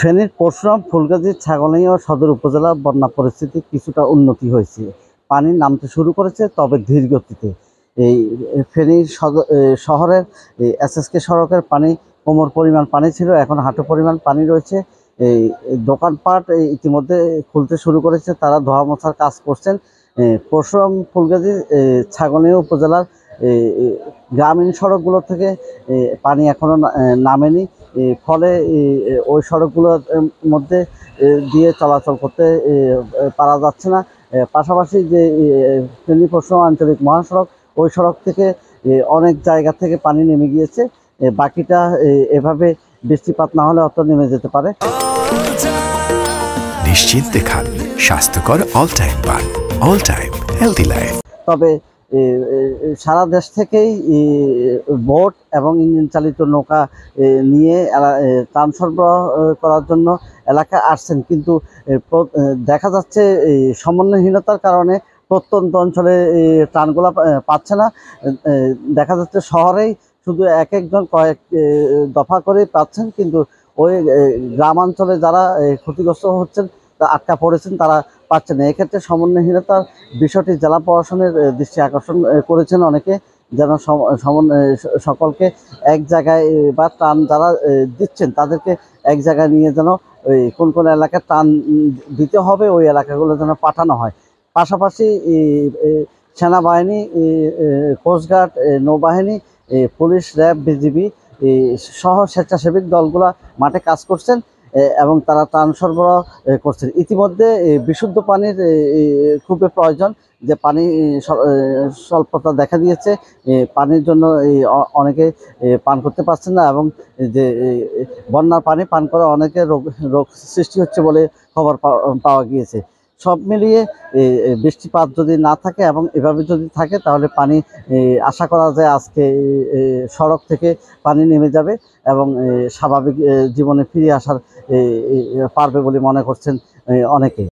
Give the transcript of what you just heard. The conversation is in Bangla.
ফেনীর পরশুরাম ফুলগাজী ও সদর উপজেলার বন্যা পরিস্থিতি কিছুটা উন্নতি হয়েছে পানি নামতে শুরু করেছে তবে ধীর গতিতে এই ফেনীর শহরের এসএসকে সড়কের পানি কোমর পরিমাণ পানি ছিল এখন হাঁটু পরিমাণ পানি রয়েছে এই দোকানপাট ইতিমধ্যে খুলতে শুরু করেছে তারা ধোয়া মোছার কাজ করছেন পরশুরাম ফুলগাজী ছাগলিয়া উপজেলার গ্রামীণ সড়কগুলো থেকে পানি এখনও নামেনি ফলে ওই সড়কগুলোর মধ্যে দিয়ে চলাচল করতে পারা যাচ্ছে না পাশাপাশি যে পশ্চিম আঞ্চলিক মহাসড়ক ওই সড়ক থেকে অনেক জায়গা থেকে পানি নেমে গিয়েছে বাকিটা এভাবে বৃষ্টিপাত না হলে অত নেমে যেতে পারে নিশ্চিন্তে খান স্বাস্থ্যকর অল টাইম পান অল টাইম হেলদি লাইফ তবে সারা দেশ থেকেই বোট এবং ইঞ্জিন চালিত নৌকা নিয়ে ত্রাণ সরবরাহ করার জন্য এলাকায় আসছেন কিন্তু দেখা যাচ্ছে সমন্বয়হীনতার কারণে প্রত্যন্ত অঞ্চলে ত্রাণগুলা পাচ্ছে না দেখা যাচ্ছে শহরেই শুধু এক একজন কয়েক দফা করে পাচ্ছেন কিন্তু ওই গ্রামাঞ্চলে যারা ক্ষতিগ্রস্ত হচ্ছেন আটকা পড়েছেন তারা পাচ্ছে না এক্ষেত্রে সমন্বয়হীনতার বিষয়টি জেলা প্রশাসনের দৃষ্টি আকর্ষণ করেছেন অনেকে যেন সকলকে এক জায়গায় বা টান যারা দিচ্ছেন তাদেরকে এক জায়গায় নিয়ে যেন ওই কোন কোন এলাকায় টান দিতে হবে ওই এলাকাগুলো যেন পাঠানো হয় পাশাপাশি সেনাবাহিনী কোস্টগার্ড নৌবাহিনী পুলিশ র্যাব বিজিবি সহ স্বেচ্ছাসেবী দলগুলা মাঠে কাজ করছেন এবং তারা ত্রাণ সরবরাহ করছেন ইতিমধ্যে বিশুদ্ধ পানির খুবই প্রয়োজন যে পানি স্বল্পতা দেখা দিয়েছে পানির জন্য অনেকে পান করতে পারছেন না এবং যে বন্যার পানি পান করা অনেকে রোগ রোগ সৃষ্টি হচ্ছে বলে খবর পাওয়া গিয়েছে সব মিলিয়ে বৃষ্টিপাত যদি না থাকে এবং এভাবে যদি থাকে তাহলে পানি আশা করা যায় আজকে সড়ক থেকে পানি নেমে যাবে এবং স্বাভাবিক জীবনে ফিরে আসার পারবে বলে মনে করছেন অনেকে